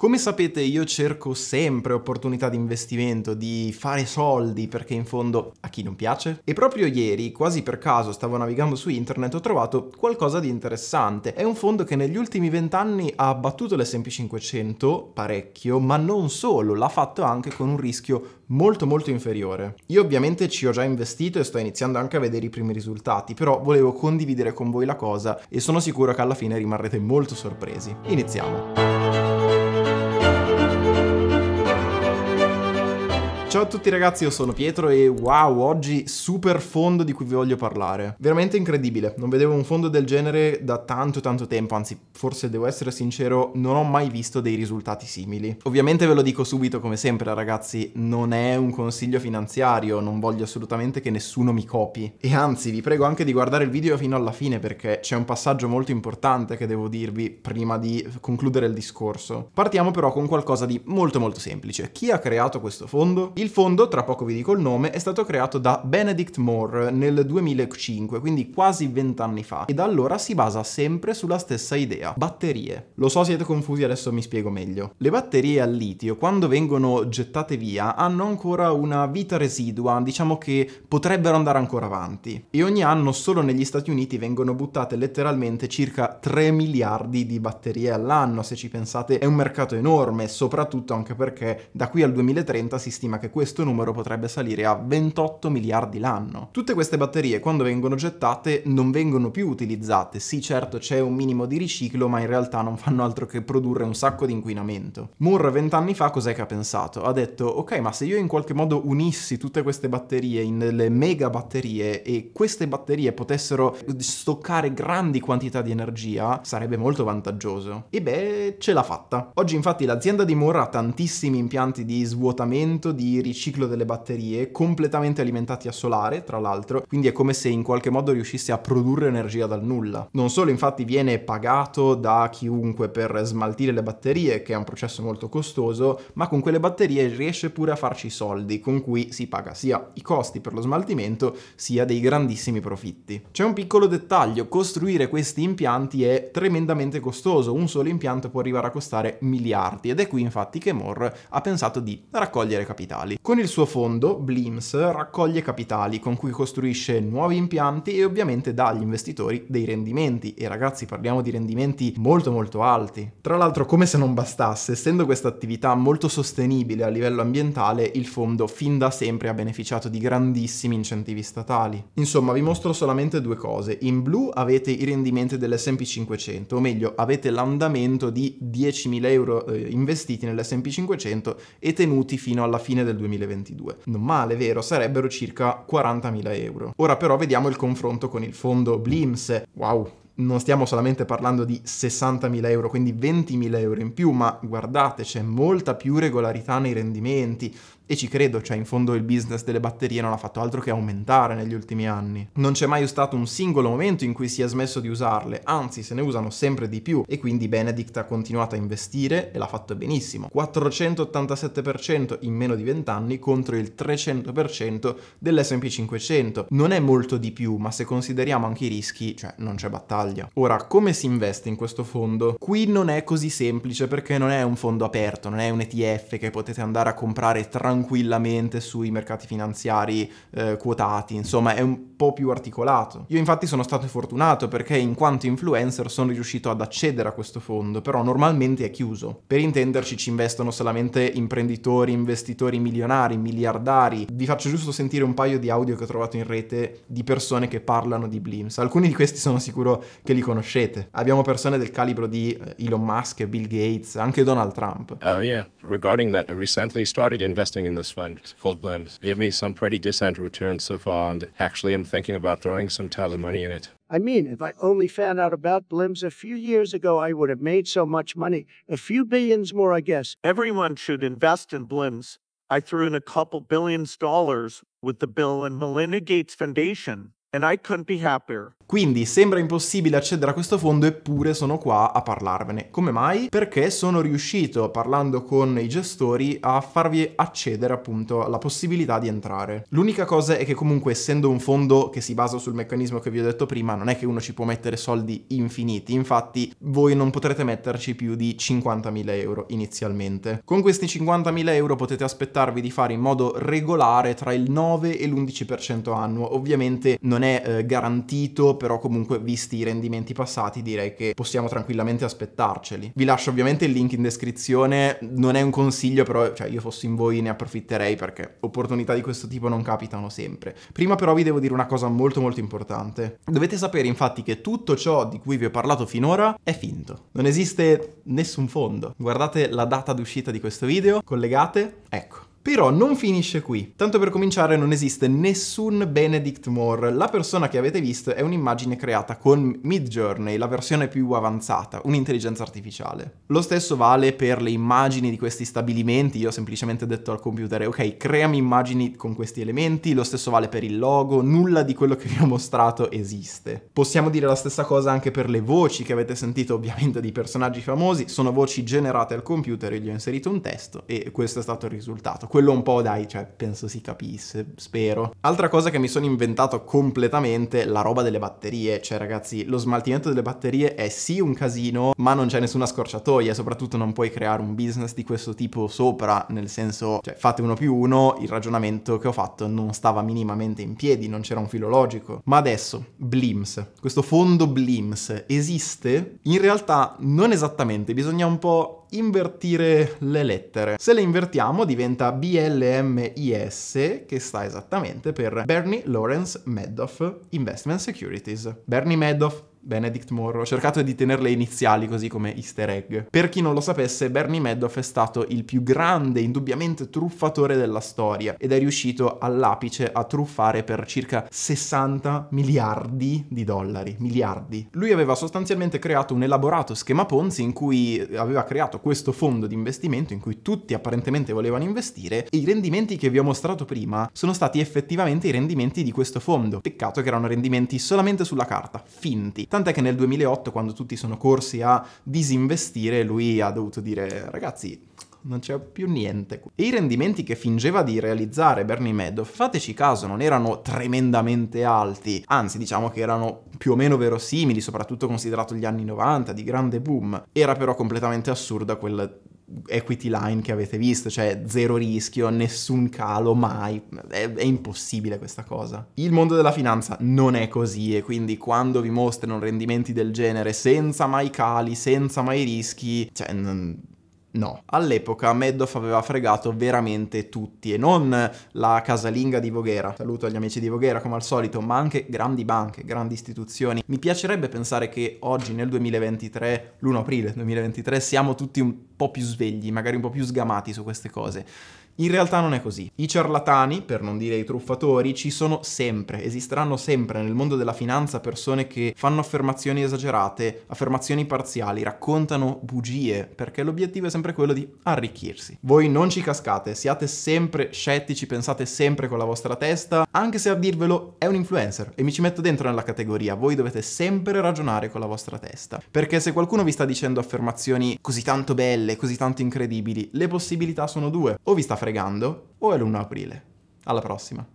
Come sapete io cerco sempre opportunità di investimento, di fare soldi perché in fondo a chi non piace? E proprio ieri, quasi per caso, stavo navigando su internet ho trovato qualcosa di interessante. È un fondo che negli ultimi vent'anni ha abbattuto l'S&P 500 parecchio, ma non solo, l'ha fatto anche con un rischio molto molto inferiore. Io ovviamente ci ho già investito e sto iniziando anche a vedere i primi risultati, però volevo condividere con voi la cosa e sono sicuro che alla fine rimarrete molto sorpresi. Iniziamo! Ciao a tutti ragazzi, io sono Pietro e wow, oggi super fondo di cui vi voglio parlare. Veramente incredibile, non vedevo un fondo del genere da tanto tanto tempo, anzi forse devo essere sincero, non ho mai visto dei risultati simili. Ovviamente ve lo dico subito come sempre ragazzi, non è un consiglio finanziario, non voglio assolutamente che nessuno mi copi. E anzi, vi prego anche di guardare il video fino alla fine perché c'è un passaggio molto importante che devo dirvi prima di concludere il discorso. Partiamo però con qualcosa di molto molto semplice. Chi ha creato questo fondo? Il fondo, tra poco vi dico il nome, è stato creato da Benedict Moore nel 2005, quindi quasi vent'anni fa, e da allora si basa sempre sulla stessa idea, batterie. Lo so siete confusi, adesso mi spiego meglio. Le batterie al litio, quando vengono gettate via, hanno ancora una vita residua, diciamo che potrebbero andare ancora avanti. E ogni anno solo negli Stati Uniti vengono buttate letteralmente circa 3 miliardi di batterie all'anno, se ci pensate è un mercato enorme, soprattutto anche perché da qui al 2030 si stima che che questo numero potrebbe salire a 28 miliardi l'anno. Tutte queste batterie quando vengono gettate non vengono più utilizzate, sì certo c'è un minimo di riciclo ma in realtà non fanno altro che produrre un sacco di inquinamento. Moore vent'anni fa cos'è che ha pensato? Ha detto ok ma se io in qualche modo unissi tutte queste batterie in delle mega batterie e queste batterie potessero stoccare grandi quantità di energia sarebbe molto vantaggioso. E beh ce l'ha fatta. Oggi infatti l'azienda di Moore ha tantissimi impianti di svuotamento, di riciclo delle batterie, completamente alimentati a solare, tra l'altro, quindi è come se in qualche modo riuscisse a produrre energia dal nulla. Non solo infatti viene pagato da chiunque per smaltire le batterie, che è un processo molto costoso, ma con quelle batterie riesce pure a farci soldi, con cui si paga sia i costi per lo smaltimento, sia dei grandissimi profitti. C'è un piccolo dettaglio, costruire questi impianti è tremendamente costoso, un solo impianto può arrivare a costare miliardi, ed è qui infatti che Moore ha pensato di raccogliere capitale ambientali. Con il suo fondo, Blims raccoglie capitali con cui costruisce nuovi impianti e ovviamente dà agli investitori dei rendimenti e ragazzi parliamo di rendimenti molto molto alti. Tra l'altro come se non bastasse, essendo questa attività molto sostenibile a livello ambientale, il fondo fin da sempre ha beneficiato di grandissimi incentivi statali. Insomma vi mostro solamente due cose, in blu avete i rendimenti dell'S&P 500, o meglio avete l'andamento di 10.000 euro eh, investiti nell'S&P 500 e tenuti fino alla fine del 2022. Non male, vero? Sarebbero circa 40.000 euro. Ora però vediamo il confronto con il fondo Blims. Wow, non stiamo solamente parlando di 60.000 euro, quindi 20.000 euro in più, ma guardate, c'è molta più regolarità nei rendimenti, e ci credo, cioè in fondo il business delle batterie non ha fatto altro che aumentare negli ultimi anni. Non c'è mai stato un singolo momento in cui si è smesso di usarle, anzi se ne usano sempre di più e quindi Benedict ha continuato a investire e l'ha fatto benissimo. 487% in meno di 20 anni contro il 300% dell'S&P 500. Non è molto di più, ma se consideriamo anche i rischi, cioè non c'è battaglia. Ora, come si investe in questo fondo? Qui non è così semplice perché non è un fondo aperto, non è un ETF che potete andare a comprare tranquillamente tranquillamente sui mercati finanziari eh, quotati, insomma è un po' più articolato. Io infatti sono stato fortunato perché in quanto influencer sono riuscito ad accedere a questo fondo, però normalmente è chiuso. Per intenderci ci investono solamente imprenditori, investitori milionari, miliardari. Vi faccio giusto sentire un paio di audio che ho trovato in rete di persone che parlano di Blims. Alcuni di questi sono sicuro che li conoscete. Abbiamo persone del calibro di eh, Elon Musk, Bill Gates, anche Donald Trump. Oh yeah, regarding that, I recently started investing in this fund called Blend. Give me some pretty decent returns so far, and actually, I'm thinking about throwing some Tyler money in it. I mean, if I only found out about BLIMS a few years ago, I would have made so much money. A few billions more, I guess. Everyone should invest in BLIMS. I threw in a couple billions dollars with the Bill and Melinda Gates Foundation. Quindi sembra impossibile accedere a questo fondo eppure sono qua a parlarvene. Come mai? Perché sono riuscito, parlando con i gestori, a farvi accedere appunto alla possibilità di entrare. L'unica cosa è che comunque essendo un fondo che si basa sul meccanismo che vi ho detto prima, non è che uno ci può mettere soldi infiniti, infatti voi non potrete metterci più di 50.000 euro inizialmente. Con questi 50.000 euro potete aspettarvi di fare in modo regolare tra il 9 e l'11% annuo, ovviamente non non è eh, garantito, però comunque visti i rendimenti passati direi che possiamo tranquillamente aspettarceli. Vi lascio ovviamente il link in descrizione, non è un consiglio però, cioè io fossi in voi ne approfitterei perché opportunità di questo tipo non capitano sempre. Prima però vi devo dire una cosa molto molto importante. Dovete sapere infatti che tutto ciò di cui vi ho parlato finora è finto. Non esiste nessun fondo. Guardate la data d'uscita di questo video, collegate, ecco. Però non finisce qui. Tanto per cominciare non esiste nessun Benedict Moore. La persona che avete visto è un'immagine creata con Midjourney, la versione più avanzata, un'intelligenza artificiale. Lo stesso vale per le immagini di questi stabilimenti, io ho semplicemente detto al computer ok, creami immagini con questi elementi, lo stesso vale per il logo, nulla di quello che vi ho mostrato esiste. Possiamo dire la stessa cosa anche per le voci che avete sentito ovviamente di personaggi famosi, sono voci generate al computer, io gli ho inserito un testo e questo è stato il risultato quello un po' dai, cioè penso si capisse, spero. Altra cosa che mi sono inventato completamente, la roba delle batterie, cioè ragazzi lo smaltimento delle batterie è sì un casino, ma non c'è nessuna scorciatoia, soprattutto non puoi creare un business di questo tipo sopra, nel senso, cioè fate uno più uno, il ragionamento che ho fatto non stava minimamente in piedi, non c'era un filo logico. Ma adesso, Blims, questo fondo Blims esiste? In realtà non esattamente, bisogna un po' invertire le lettere. Se le invertiamo diventa BLMIS, che sta esattamente per Bernie Lawrence Madoff Investment Securities. Bernie Madoff Benedict Morrow. Ho cercato di tenerle iniziali così come easter egg. Per chi non lo sapesse, Bernie Madoff è stato il più grande, indubbiamente truffatore della storia ed è riuscito all'apice a truffare per circa 60 miliardi di dollari. Miliardi. Lui aveva sostanzialmente creato un elaborato schema Ponzi in cui aveva creato questo fondo di investimento in cui tutti apparentemente volevano investire e i rendimenti che vi ho mostrato prima sono stati effettivamente i rendimenti di questo fondo. Peccato che erano rendimenti solamente sulla carta, finti. Tant'è che nel 2008, quando tutti sono corsi a disinvestire, lui ha dovuto dire ragazzi non c'è più niente. E i rendimenti che fingeva di realizzare Bernie Madoff, fateci caso, non erano tremendamente alti, anzi diciamo che erano più o meno verosimili, soprattutto considerato gli anni 90 di grande boom. Era però completamente assurda quel equity line che avete visto, cioè zero rischio, nessun calo mai, è, è, impossibile questa cosa. Il mondo della finanza non è così e quindi quando vi mostrano rendimenti del genere senza mai cali, senza mai rischi, cioè... Non No, all'epoca Madoff aveva fregato veramente tutti e non la casalinga di Voghera, saluto agli amici di Voghera come al solito, ma anche grandi banche, grandi istituzioni. Mi piacerebbe pensare che oggi nel 2023, l'1 aprile 2023, siamo tutti un po' più svegli, magari un po' più sgamati su queste cose. In realtà non è così. I ciarlatani, per non dire i truffatori, ci sono sempre, esisteranno sempre nel mondo della finanza persone che fanno affermazioni esagerate, affermazioni parziali, raccontano bugie, perché l'obiettivo è sempre quello di arricchirsi. Voi non ci cascate, siate sempre scettici, pensate sempre con la vostra testa, anche se a dirvelo è un influencer e mi ci metto dentro nella categoria, voi dovete sempre ragionare con la vostra testa, perché se qualcuno vi sta dicendo affermazioni così tanto belle, così tanto incredibili, le possibilità sono due, o vi sta fregando fregando o è l'1 aprile. Alla prossima.